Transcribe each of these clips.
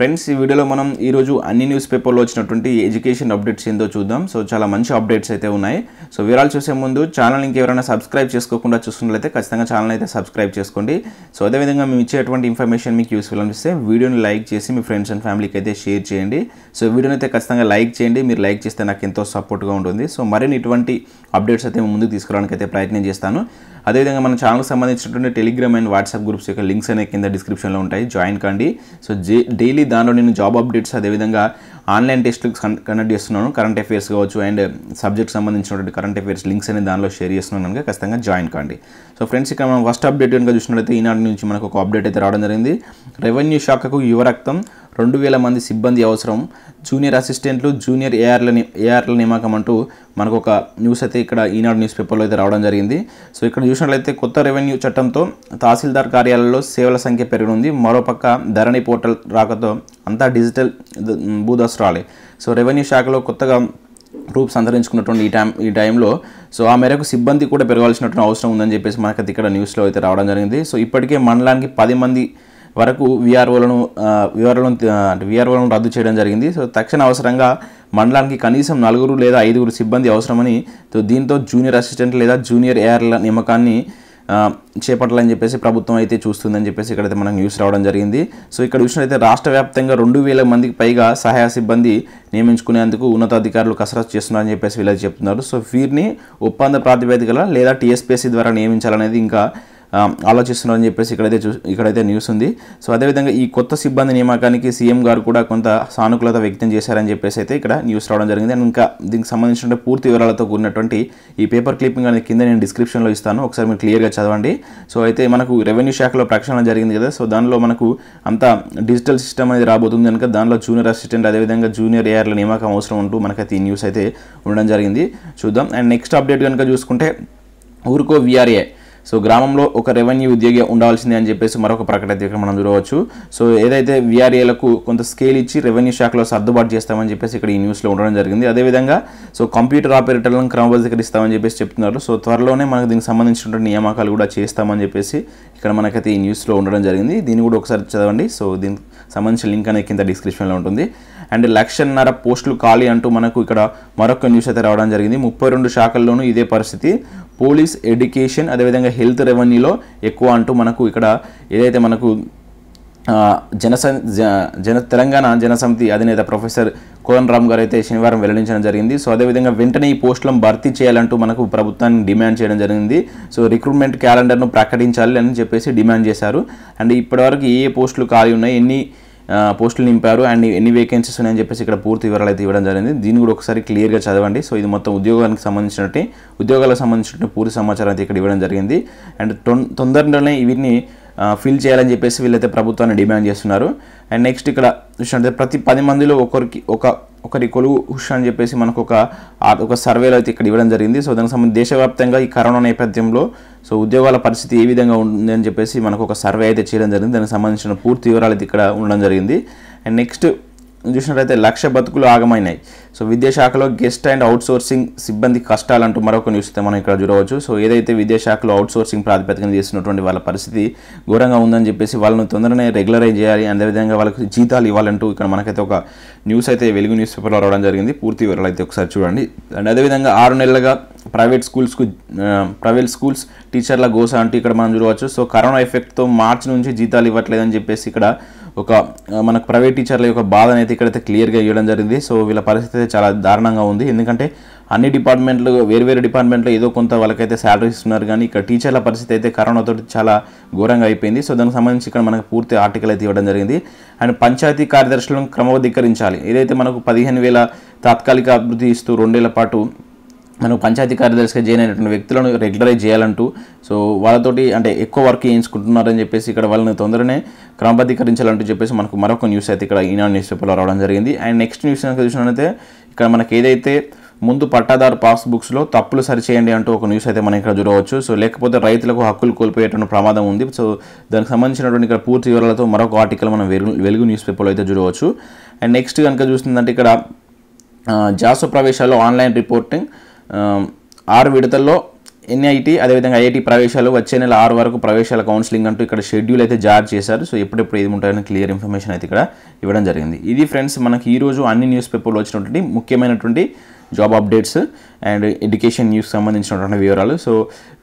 Friends ఈ వీడియోలో మనం ఈరోజు అన్ని న్యూస్ పేపర్లో వచ్చినటువంటి ఎడ్యుకేషన్ అప్డేట్స్ ఏందో చూద్దాం సో చాలా మంచి అప్డేట్స్ అయితే ఉన్నాయి సో వివరాలు చూసే ముందు ఛానల్ ఇంకెవరైనా సబ్స్క్రైబ్ చేసుకోకుండా చూస్తున్నట్లయితే ఖచ్చితంగా ఛానల్ అయితే సబ్స్క్రైబ్ చేసుకోండి సో అదేవిధంగా మేము ఇచ్చేటువంటి ఇన్ఫర్మేషన్ మీకు యూస్ఫుల్ అనిపిస్తే వీడియోని లైక్ చేసి మీ ఫ్రెండ్స్ అండ్ ఫ్యామిలీకి అయితే షేర్ చేయండి సో వీడియోని అయితే ఖచ్చితంగా లైక్ చేయండి మీరు లైక్ చేస్తే నాకు ఎంతో సపోర్ట్గా ఉంటుంది సో మరిన్ని ఇటువంటి అప్డేట్స్ అయితే ముందుకు తీసుకోవడానికి అయితే ప్రయత్నం చేస్తాను అదేవిధంగా మన ఛానల్కి సంబంధించినటువంటి టెలిగ్రామ్ అండ్ వాట్సాప్ గ్రూప్స్ యొక్క లింక్స్ అనే కింద డిస్క్రిప్షన్లో ఉంటాయి జాయిన్ కండి సో డైలీ దానిలో నేను జాబ్ అప్డేట్స్ అదేవిధంగా ఆన్లైన్ టెస్ట్లు కండక్ట్ చేస్తున్నాను కరెంట్ అఫేర్స్ కావచ్చు అండ్ సబ్జెక్ట్ సంబంధించినటువంటి కరెంట్ అఫైర్స్ లింక్స్ అనేది దానిలో షేర్ చేస్తున్నాను కనుక ఖచ్చితంగా జాయిన్ కాండి సో ఫ్రెండ్స్ ఇక్కడ మనం ఫస్ట్ అప్డేట్ కనుక చూసినట్లయితే ఈనాటి నుంచి మనకు ఒక అప్డేట్ అయితే రావడం జరిగింది రెవెన్యూ శాఖకు యువరక్తం రెండు వేల మంది సిబ్బంది అవసరం జూనియర్ అసిస్టెంట్లు జూనియర్ ఏఆర్ల ఏఆర్ల నియామకం అంటూ మనకు ఒక న్యూస్ అయితే ఇక్కడ ఈనాడు న్యూస్ పేపర్లో అయితే రావడం జరిగింది సో ఇక్కడ చూసినట్లయితే కొత్త రెవెన్యూ చట్టంతో తహసీల్దార్ కార్యాలయంలో సేవల సంఖ్య పెరగనుంది మరోపక్క ధరణి పోర్టల్ రాకతో అంతా డిజిటల్ రాలే సో రెవెన్యూ శాఖలో కొత్తగా రూప్ సంతరించుకున్నటువంటి ఈ టైం ఈ టైంలో సో ఆ మేరకు సిబ్బంది కూడా పెరగాల్సినటువంటి అవసరం ఉందని చెప్పేసి మనకైతే ఇక్కడ న్యూస్లో అయితే రావడం జరిగింది సో ఇప్పటికే మండలానికి పది మంది వరకు విఆర్ఓలను విఆర్ఓలను అంటే విఆర్ఓలను రద్దు చేయడం జరిగింది సో తక్షణ అవసరంగా మండలానికి కనీసం నలుగురు లేదా ఐదుగురు సిబ్బంది అవసరమని సో దీంతో జూనియర్ అసిస్టెంట్ లేదా జూనియర్ ఏఆర్ల నియమకాన్ని చేపట్టాలని చెప్పేసి ప్రభుత్వం అయితే చూస్తుందని చెప్పేసి ఇక్కడైతే మనకు న్యూస్ రావడం జరిగింది సో ఇక్కడ చూసినట్లయితే రాష్ట్ర వ్యాప్తంగా రెండు వేల మందికి పైగా సహాయ సిబ్బంది నియమించుకునేందుకు ఉన్నతాధికారులు కసరత్తు చేస్తున్నారని చెప్పేసి వీళ్ళు చెప్తున్నారు సో వీరిని ఒప్పంద ప్రాతిపదికల లేదా టీఎస్పీఎస్సీ ద్వారా నియమించాలనేది ఇంకా ఆలోచిస్తున్నారని చెప్పేసి ఇక్కడైతే చూ ఇక్కడైతే న్యూస్ ఉంది సో అదేవిధంగా ఈ కొత్త సిబ్బంది నియామకానికి సీఎం గారు కూడా కొంత సానుకూలత వ్యక్తం చేశారని చెప్పేసి అయితే ఇక్కడ న్యూస్ రావడం జరిగింది అండ్ ఇంకా దీనికి సంబంధించిన పూర్తి వివరాలతో కూడినటువంటి ఈ పేపర్ క్లిప్పింగ్ అనేది కింద నేను డిస్క్రిప్షన్లో ఇస్తాను ఒకసారి మీరు క్లియర్గా చదవండి సో అయితే మనకు రెవెన్యూ శాఖలో ప్రక్షాళన జరిగింది కదా సో దానిలో మనకు అంత డిజిటల్ సిస్టమ్ అనేది రాబోతుంది కనుక దానిలో జూనియర్ అసిస్టెంట్ అదేవిధంగా జూనియర్ ఏఆర్ల నియామకం అవసరం ఉంటూ మనకైతే ఈ న్యూస్ అయితే ఉండడం జరిగింది చూద్దాం అండ్ నెక్స్ట్ అప్డేట్ కనుక చూసుకుంటే ఊరుకో విఆర్ఏ సో గ్రామంలో ఒక రెవెన్యూ ఉద్యోగి ఉండాల్సిందే అని చెప్పేసి మరొక ప్రకటన అయితే ఇక్కడ మనం చూడవచ్చు సో ఏదైతే విఆర్ఏలకు కొంత స్కేల్ ఇచ్చి రెవెన్యూ శాఖలో సర్దుబాటు చేస్తామని చెప్పేసి ఇక్కడ ఈ న్యూస్లో ఉండడం జరిగింది అదేవిధంగా సో కంప్యూటర్ ఆపరేటర్లను క్రమబద్ధీకరిస్తామని చెప్పేసి చెప్తున్నారు సో త్వరలోనే మనకు దీనికి సంబంధించినటువంటి నియామకాలు కూడా చేస్తామని చెప్పేసి ఇక్కడ మనకైతే ఈ న్యూస్లో ఉండడం జరిగింది దీన్ని కూడా ఒకసారి చదవండి సో దీనికి సంబంధించిన లింక్ అనేది కింద డిస్క్రిప్షన్లో ఉంటుంది అండ్ లక్షన్నర పోస్టులు ఖాళీ అంటూ మనకు ఇక్కడ మరొక న్యూస్ అయితే రావడం జరిగింది ముప్పై రెండు శాఖల్లోనూ ఇదే పరిస్థితి పోలీస్ ఎడ్యుకేషన్ అదేవిధంగా హెల్త్ రెవెన్యూలో ఎక్కువ అంటూ మనకు ఇక్కడ ఏదైతే మనకు జనస జన తెలంగాణ జనసమితి అధినేత ప్రొఫెసర్ కోదన్ రామ్ గారు అయితే శనివారం వెల్లడించడం జరిగింది సో అదేవిధంగా వెంటనే ఈ పోస్టులను భర్తీ చేయాలంటూ మనకు ప్రభుత్వాన్ని డిమాండ్ చేయడం జరిగింది సో రిక్రూట్మెంట్ క్యాలెండర్ను ప్రకటించాలి అని చెప్పేసి డిమాండ్ చేశారు అండ్ ఇప్పటివరకు ఏ పోస్టులు ఖాళీ ఉన్నాయి ఎన్ని పోస్టులు నింపారు అండ్ ఎన్ని వేకెన్సీస్ ఉన్నాయని చెప్పేసి ఇక్కడ పూర్తి వివరాలు అయితే ఇవ్వడం జరిగింది దీన్ని కూడా ఒకసారి క్లియర్గా చదవండి సో ఇది మొత్తం ఉద్యోగానికి సంబంధించినట్టు ఉద్యోగాలకు సంబంధించినట్టు పూర్తి సమాచారం అయితే ఇక్కడ ఇవ్వడం జరిగింది అండ్ తొందరలోనే వీటిని ఫిల్ చేయాలని చెప్పేసి వీళ్ళైతే ప్రభుత్వాన్ని డిమాండ్ చేస్తున్నారు అండ్ నెక్స్ట్ ఇక్కడ చూసినట్లయితే ప్రతి పది మందిలో ఒకరికి ఒక ఒకరి కొలువు హుష్ అని చెప్పేసి మనకు ఒక ఒక సర్వేలో అయితే ఇక్కడ ఇవ్వడం జరిగింది సో దానికి సంబంధించి దేశవ్యాప్తంగా ఈ కరోనా నేపథ్యంలో సో ఉద్యోగాల పరిస్థితి ఏ విధంగా ఉంది అని చెప్పేసి మనకు ఒక సర్వే అయితే చేయడం జరిగింది దానికి సంబంధించిన పూర్తి వివరాలు అయితే ఇక్కడ ఉండడం జరిగింది అండ్ నెక్స్ట్ చూసినట్లయితే లక్ష బతుకులు ఆగమైనాయి సో విద్యాశాఖలో గెస్ట్ అండ్ అవుట్సోర్సింగ్ సిబ్బంది కష్టాలంటూ మరొక న్యూస్ మనం ఇక్కడ చూడవచ్చు సో ఏదైతే విద్యాశాఖలో అవుట్సోర్సింగ్ ప్రాతిపదికన చేస్తున్నటువంటి వాళ్ళ పరిస్థితి ఘోరంగా ఉందని చెప్పేసి వాళ్ళని తొందరనే రెగ్యులరైజ్ చేయాలి అదేవిధంగా వాళ్ళకి జీతాలు ఇవ్వాలంటూ ఇక్కడ మనకైతే ఒక న్యూస్ అయితే వెలుగు న్యూస్ పేపర్లో రావడం జరిగింది పూర్తి వివరాలు అయితే ఒకసారి చూడండి అండ్ అదేవిధంగా ఆరు నెలలుగా ప్రైవేట్ స్కూల్స్కు ప్రైవేట్ స్కూల్స్ టీచర్ల గోస అంటూ ఇక్కడ మనం చూడవచ్చు సో కరోనా ఎఫెక్ట్తో మార్చి నుంచి జీతాలు ఇవ్వట్లేదని చెప్పేసి ఇక్కడ ఒక మనకు ప్రైవేట్ టీచర్ల యొక్క బాధ అయితే ఇక్కడైతే క్లియర్గా ఇవ్వడం జరిగింది సో వీళ్ళ పరిస్థితి అయితే చాలా దారుణంగా ఉంది ఎందుకంటే అన్ని డిపార్ట్మెంట్లు వేరువేరు డిపార్ట్మెంట్లో ఏదో కొంత వాళ్ళకైతే శాలరీ ఇస్తున్నారు కానీ ఇక్కడ టీచర్ల పరిస్థితి అయితే కరోనాతో చాలా ఘోరంగా అయిపోయింది సో దానికి సంబంధించి ఇక్కడ మనకు పూర్తి ఆర్టికల్ అయితే ఇవ్వడం జరిగింది అండ్ పంచాయతీ కార్యదర్శులను క్రమబద్ధీకరించాలి ఏదైతే మనకు పదిహేను వేల తాత్కాలిక అభివృద్ధి ఇస్తూ రెండేళ్ల పాటు మనం పంచాయతీ కార్యదర్శిగా జాయిన్ అయినటువంటి వ్యక్తులను రెగ్యులరైజ్ చేయాలంటూ సో వాళ్ళతోటి అంటే ఎక్కువ వర్క్ చేయించుకుంటున్నారని చెప్పేసి ఇక్కడ వాళ్ళని తొందరనే క్రమబద్ధీకరించాలంటూ చెప్పేసి మనకు మరొక న్యూస్ అయితే ఇక్కడ ఈనాడు న్యూస్ పేపర్లో రావడం జరిగింది అండ్ నెక్స్ట్ న్యూస్ కనుక చూసినట్లయితే ఇక్కడ మనకి ఏదైతే ముందు పట్టాదారు పాస్ బుక్స్లో తప్పులు సరిచేయండి అంటూ ఒక న్యూస్ అయితే మనం ఇక్కడ చూడవచ్చు సో లేకపోతే రైతులకు హక్కులు కోల్పోయేటువంటి ప్రమాదం ఉంది సో దానికి సంబంధించినటువంటి ఇక్కడ పూర్తి వివరాలతో మరొక ఆర్టికల్ మనం వెలుగు వెలుగు న్యూస్ పేపర్లో అయితే చూడవచ్చు అండ్ నెక్స్ట్ కనుక చూస్తుందంటే ఇక్కడ జాసు ప్రవేశాల్లో ఆన్లైన్ రిపోర్టింగ్ ఆరు విడతల్లో ఎన్ఐటి అదేవిధంగా ఐఐటి ప్రవేశాలు వచ్చే నెల ఆరు వరకు ప్రవేశాల కౌన్సిలింగ్ అంటూ ఇక్కడ షెడ్యూల్ అయితే జారీ చేశారు సో ఎప్పుడెప్పుడు ఏది ఉంటాయని క్లియర్ ఇన్ఫర్మేషన్ అయితే ఇక్కడ ఇవ్వడం జరిగింది ఇది ఫ్రెండ్స్ మనకి ఈరోజు అన్ని న్యూస్ పేపర్లో వచ్చినటువంటి ముఖ్యమైనటువంటి job updates and education news సంబంధించినటువంటి వివరాలు సో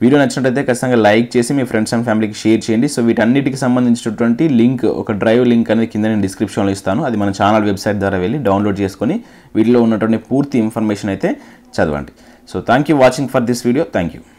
వీడియో నచ్చినట్టయితే ఖచ్చితంగా లైక్ చేసి మీ ఫ్రెండ్స్ అండ్ ఫ్యామిలీకి షేర్ చేయండి సో వీటన్నిటికి సంబంధించినటువంటి లింక్ ఒక డ్రైవ్ లింక్ అనేది కింద నేను డిస్క్రిప్షన్లో ఇస్తాను అది మన ఛానల్ వెబ్సైట్ ద్వారా వెళ్ళి డౌన్లోడ్ చేసుకొని వీటిలో ఉన్నటువంటి పూర్తి ఇన్ఫర్మేషన్ అయితే చదవండి So, thank you watching for this video. Thank you.